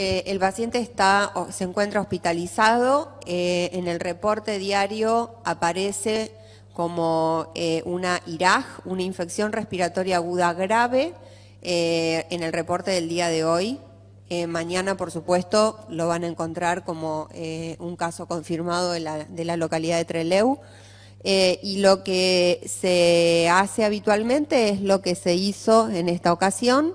Eh, el paciente está, se encuentra hospitalizado, eh, en el reporte diario aparece como eh, una IRAG, una infección respiratoria aguda grave, en el reporte del día de hoy. mañana, por supuesto, lo van a encontrar como un caso confirmado de la, localidad de Treleu. y lo que se hace habitualmente es lo que se hizo en esta ocasión,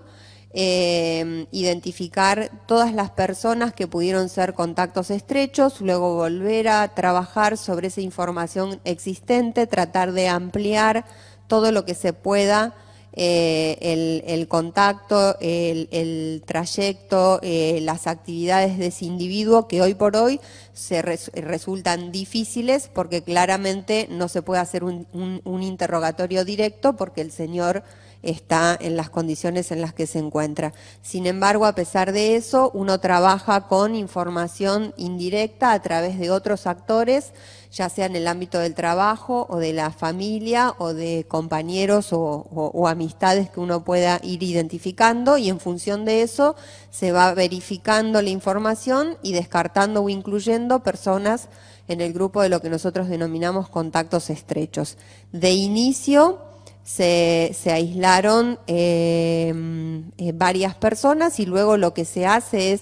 Em, identificar todas las personas que pudieron ser contactos estrechos, luego volver a trabajar sobre esa información existente, tratar de ampliar todo lo que se pueda eh, el, contacto, el, trayecto, eh, las actividades de ese individuo que hoy por hoy se resultan difíciles porque claramente no se puede hacer un interrogatorio directo porque el señor está en las condiciones en las que se encuentra. Sin embargo, a pesar de eso, uno trabaja con información indirecta a través de otros actores ya sea en el ámbito del trabajo o de la familia o de compañeros o, amistades que uno pueda ir identificando y en función de eso se va verificando la información y descartando o incluyendo personas en el grupo de lo que nosotros denominamos contactos estrechos. De inicio se, aislaron eh, mm, eh, varias personas y luego lo que se hace es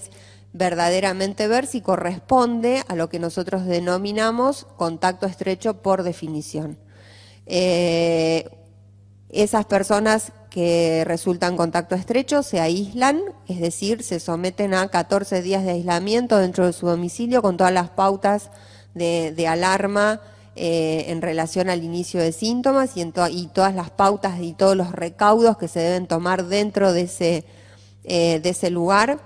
verdaderamente ver si corresponde a lo que nosotros denominamos contacto estrecho por definición. Eh, esas personas que resultan contacto estrecho se aíslan, es decir, se someten a 14 días de aislamiento dentro de su domicilio con todas las pautas de, alarma eh, en relación al inicio de síntomas y, todas las pautas y todos los recaudos que se deben tomar dentro de ese eh, lugar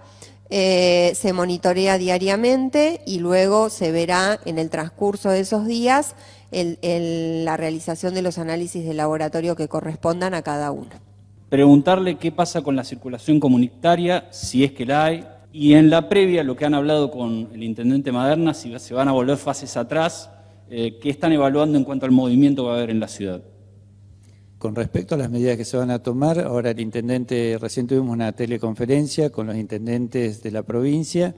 eh, se monitorea diariamente y luego se verá en el transcurso de esos días la realización de los análisis de laboratorio que correspondan a cada uno. Preguntarle qué pasa con la circulación comunitaria, si es que la hay, y en la previa lo que han hablado con el intendente Maderna, si se van a volver fases atrás, eh, qué están evaluando en cuanto al movimiento que va a haber en la ciudad con respecto a las medidas que se van a tomar, ahora el intendente, recién tuvimos una teleconferencia con los intendentes de la provincia,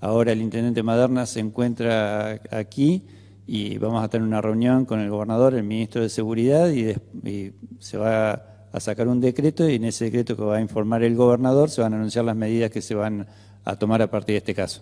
ahora el intendente Maderna se encuentra aquí y vamos a tener una reunión con el gobernador, el ministro de Seguridad y, y se va a sacar un decreto y en ese decreto que va a informar el gobernador se van a anunciar las medidas que se van a tomar a partir de este caso.